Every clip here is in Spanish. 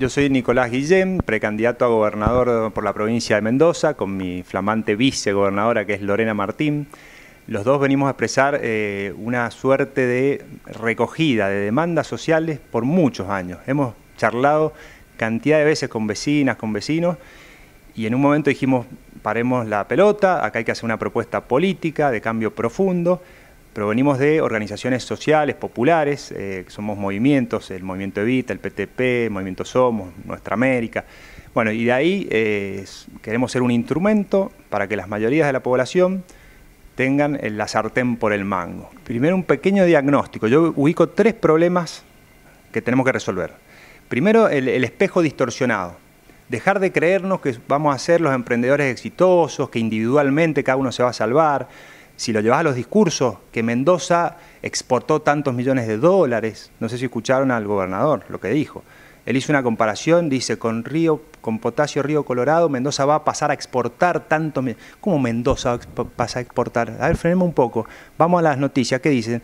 Yo soy Nicolás Guillén, precandidato a gobernador por la provincia de Mendoza, con mi flamante vicegobernadora que es Lorena Martín. Los dos venimos a expresar eh, una suerte de recogida de demandas sociales por muchos años. Hemos charlado cantidad de veces con vecinas, con vecinos, y en un momento dijimos, paremos la pelota, acá hay que hacer una propuesta política de cambio profundo. Provenimos de organizaciones sociales, populares, eh, somos movimientos, el Movimiento Evita, el PTP, el Movimiento Somos, Nuestra América. Bueno, y de ahí eh, queremos ser un instrumento para que las mayorías de la población tengan la sartén por el mango. Primero un pequeño diagnóstico. Yo ubico tres problemas que tenemos que resolver. Primero, el, el espejo distorsionado dejar de creernos que vamos a ser los emprendedores exitosos, que individualmente cada uno se va a salvar. Si lo llevas a los discursos, que Mendoza exportó tantos millones de dólares, no sé si escucharon al gobernador lo que dijo. Él hizo una comparación, dice, con Río, con Potasio Río Colorado, Mendoza va a pasar a exportar tanto. ¿Cómo Mendoza pasa a exportar? A ver, frenemos un poco. Vamos a las noticias. ¿Qué dicen?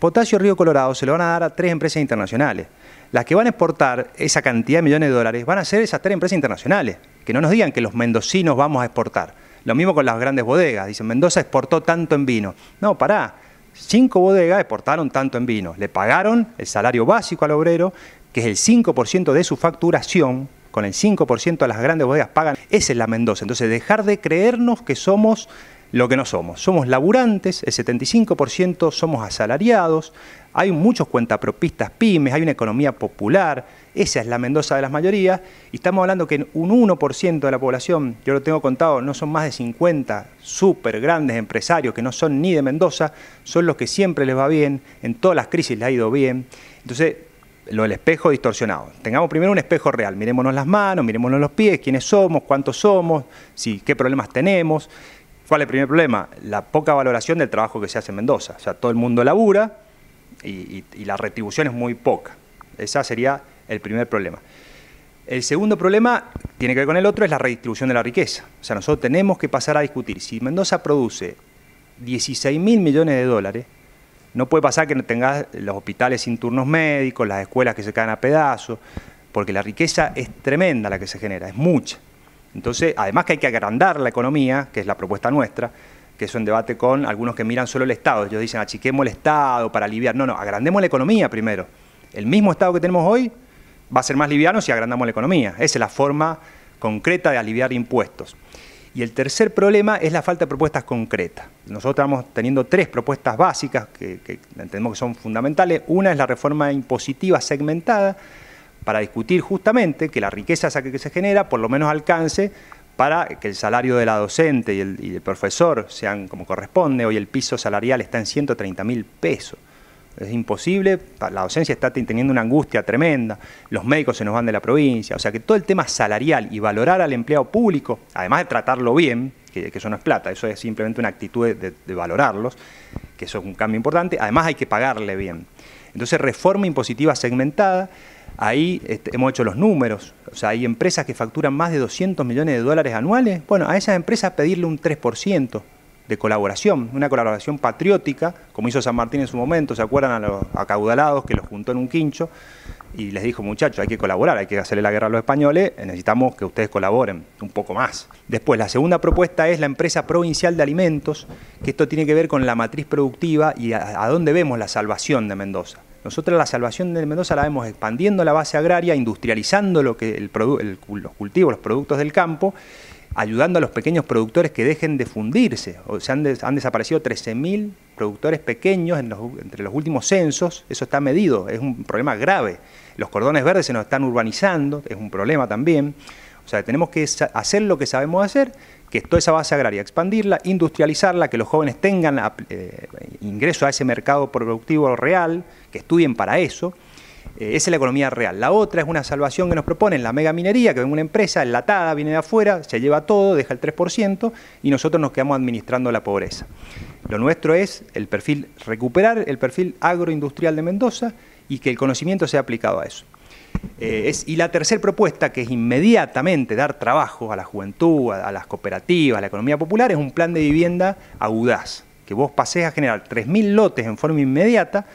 Potasio Río Colorado se lo van a dar a tres empresas internacionales. Las que van a exportar esa cantidad de millones de dólares van a ser esas tres empresas internacionales. Que no nos digan que los mendocinos vamos a exportar. Lo mismo con las grandes bodegas. Dicen, Mendoza exportó tanto en vino. No, pará. Cinco bodegas exportaron tanto en vino. Le pagaron el salario básico al obrero, que es el 5% de su facturación, con el 5% de las grandes bodegas pagan. Esa es la Mendoza. Entonces, dejar de creernos que somos lo que no somos. Somos laburantes, el 75% somos asalariados, hay muchos cuentapropistas pymes, hay una economía popular, esa es la Mendoza de las mayorías, y estamos hablando que un 1% de la población, yo lo tengo contado, no son más de 50 súper grandes empresarios que no son ni de Mendoza, son los que siempre les va bien, en todas las crisis les ha ido bien. Entonces, lo del espejo distorsionado. Tengamos primero un espejo real, mirémonos las manos, mirémonos los pies, quiénes somos, cuántos somos, qué problemas tenemos. ¿Cuál es el primer problema? La poca valoración del trabajo que se hace en Mendoza. O sea, todo el mundo labura y, la retribución es muy poca. Ese sería el primer problema. El segundo problema tiene que ver con el otro, es la redistribución de la riqueza. O sea, nosotros tenemos que pasar a discutir. Si Mendoza produce 16 mil millones de dólares, no puede pasar que no tengas los hospitales sin turnos médicos, las escuelas que se caen a pedazos, porque la riqueza es tremenda la que se genera, es mucha. Entonces, además que hay que agrandar la economía, que es la propuesta nuestra, que es un debate con algunos que miran solo el Estado. Ellos dicen, achiquemos el Estado para aliviar. No, no, agrandemos la economía primero. El mismo Estado que tenemos hoy va a ser más liviano si agrandamos la economía. Esa es la forma concreta de aliviar impuestos. Y el tercer problema es la falta de propuestas concretas. Nosotros estamos teniendo tres propuestas básicas que, que entendemos que son fundamentales. Una es la reforma impositiva segmentada, para discutir justamente que la riqueza que se genera por lo menos alcance para que el salario de la docente y el, profesor sean como corresponde. Hoy el piso salarial está en 130 mil pesos. Es imposible, la docencia está teniendo una angustia tremenda, los médicos se nos van de la provincia, o sea que todo el tema salarial y valorar al empleado público, además de tratarlo bien, que, eso no es plata, eso es simplemente una actitud de, de valorarlos, que eso es un cambio importante, además hay que pagarle bien. Entonces reforma impositiva segmentada, Ahí este, hemos hecho los números, o sea, hay empresas que facturan más de 200 millones de dólares anuales. Bueno, a esas empresas pedirle un 3% de colaboración, una colaboración patriótica, como hizo San Martín en su momento, ¿se acuerdan a los acaudalados que los juntó en un quincho y les dijo, muchachos, hay que colaborar, hay que hacerle la guerra a los españoles, necesitamos que ustedes colaboren un poco más. Después, la segunda propuesta es la empresa provincial de alimentos, que esto tiene que ver con la matriz productiva y a dónde vemos la salvación de Mendoza. Nosotros la salvación de Mendoza la vemos expandiendo la base agraria, industrializando lo que los cultivos, los productos del campo, ayudando a los pequeños productores que dejen de fundirse. O sea, han, desaparecido 13.000 productores pequeños entre los últimos censos, eso está medido, es un problema grave. Los cordones verdes se nos están urbanizando, es un problema también. O sea, tenemos que hacer lo que sabemos hacer, que toda esa base agraria, expandirla, industrializarla, que los jóvenes tengan eh, ingreso a ese mercado productivo real, que estudien para eso. Eh, esa es la economía real. La otra es una salvación que nos proponen la mega minería, que ven una empresa enlatada, viene de afuera, se lleva todo, deja el 3% y nosotros nos quedamos administrando la pobreza. Lo nuestro es el perfil, recuperar el perfil agroindustrial de Mendoza y que el conocimiento sea aplicado a eso. Eh, y la tercera propuesta, que es inmediatamente dar trabajo a la juventud, a, las cooperativas, a la economía popular, es un plan de vivienda audaz, que vos pasés a generar 3.000 lotes en forma inmediata,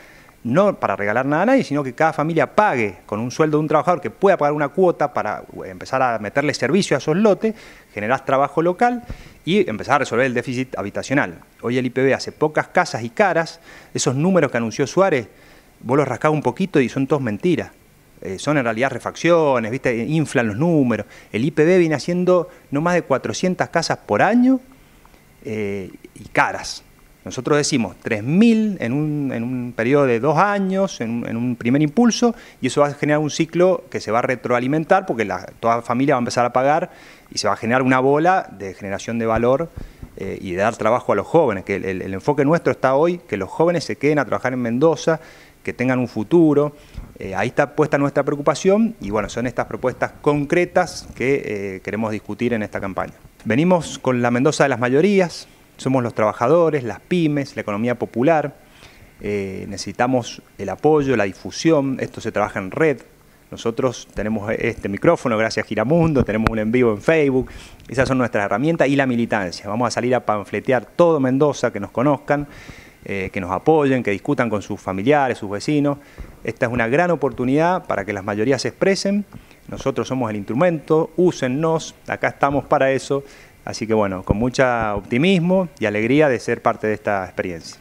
no para regalar nada a nadie, sino que cada familia pague con un sueldo de un trabajador que pueda pagar una cuota para eh, empezar a meterle servicio a esos lotes, generás trabajo local y empezar a resolver el déficit habitacional. Hoy el IPB hace pocas casas y caras, esos números que anunció Suárez, vos los rascás un poquito y son todos mentiras. Eh, son en realidad refacciones, ¿viste? inflan los números. El IPB viene haciendo no más de 400 casas por año eh, y caras. Nosotros decimos 3.000 en un, periodo de dos años, en, un primer impulso, y eso va a generar un ciclo que se va a retroalimentar porque la, toda familia va a empezar a pagar y se va a generar una bola de generación de valor eh, y de dar trabajo a los jóvenes. Que el, enfoque nuestro está hoy que los jóvenes se queden a trabajar en Mendoza, que tengan un futuro. Eh, ahí está puesta nuestra preocupación y bueno, son estas propuestas concretas que eh, queremos discutir en esta campaña. Venimos con la Mendoza de las mayorías, somos los trabajadores, las pymes, la economía popular, eh, necesitamos el apoyo, la difusión, esto se trabaja en red. Nosotros tenemos este micrófono gracias a Giramundo, tenemos un en vivo en Facebook, esas son nuestras herramientas y la militancia. Vamos a salir a panfletear todo Mendoza, que nos conozcan. Eh, que nos apoyen, que discutan con sus familiares, sus vecinos. Esta es una gran oportunidad para que las mayorías se expresen. Nosotros somos el instrumento, úsennos, acá estamos para eso. Así que bueno, con mucho optimismo y alegría de ser parte de esta experiencia.